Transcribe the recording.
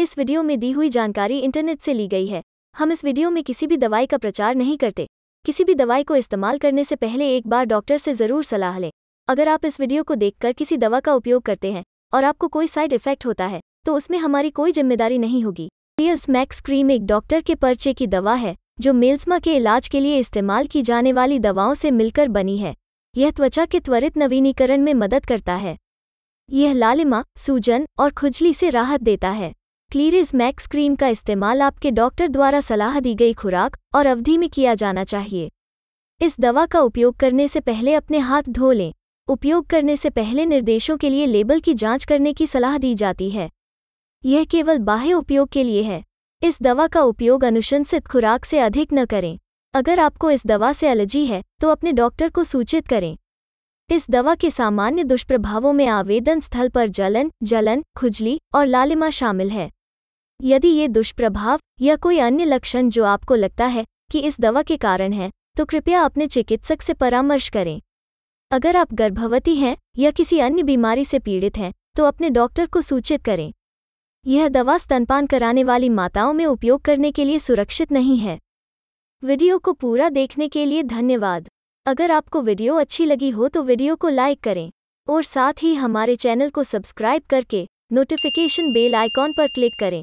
इस वीडियो में दी हुई जानकारी इंटरनेट से ली गई है हम इस वीडियो में किसी भी दवाई का प्रचार नहीं करते किसी भी दवाई को इस्तेमाल करने से पहले एक बार डॉक्टर से ज़रूर सलाह लें अगर आप इस वीडियो को देखकर किसी दवा का उपयोग करते हैं और आपको कोई साइड इफेक्ट होता है तो उसमें हमारी कोई जिम्मेदारी नहीं होगी रियल स्मैक्स क्रीम एक डॉक्टर के पर्चे की दवा है जो मेल्समा के इलाज के लिए इस्तेमाल की जाने वाली दवाओं से मिलकर बनी है यह त्वचा के त्वरित नवीनीकरण में मदद करता है यह लालिमा सूजन और खुजली से राहत देता है क्लीरिज मैक्स क्रीम का इस्तेमाल आपके डॉक्टर द्वारा सलाह दी गई खुराक और अवधि में किया जाना चाहिए इस दवा का उपयोग करने से पहले अपने हाथ धो लें उपयोग करने से पहले निर्देशों के लिए लेबल की जांच करने की सलाह दी जाती है यह केवल बाह्य उपयोग के लिए है इस दवा का उपयोग अनुशंसित खुराक से अधिक न करें अगर आपको इस दवा से एलर्जी है तो अपने डॉक्टर को सूचित करें इस दवा के सामान्य दुष्प्रभावों में आवेदन स्थल पर जलन जलन खुजली और लालिमा शामिल है यदि ये दुष्प्रभाव या कोई अन्य लक्षण जो आपको लगता है कि इस दवा के कारण है तो कृपया अपने चिकित्सक से परामर्श करें अगर आप गर्भवती हैं या किसी अन्य बीमारी से पीड़ित हैं तो अपने डॉक्टर को सूचित करें यह दवा स्तनपान कराने वाली माताओं में उपयोग करने के लिए सुरक्षित नहीं है वीडियो को पूरा देखने के लिए धन्यवाद अगर आपको वीडियो अच्छी लगी हो तो वीडियो को लाइक करें और साथ ही हमारे चैनल को सब्सक्राइब करके नोटिफिकेशन बेल आइकॉन पर क्लिक करें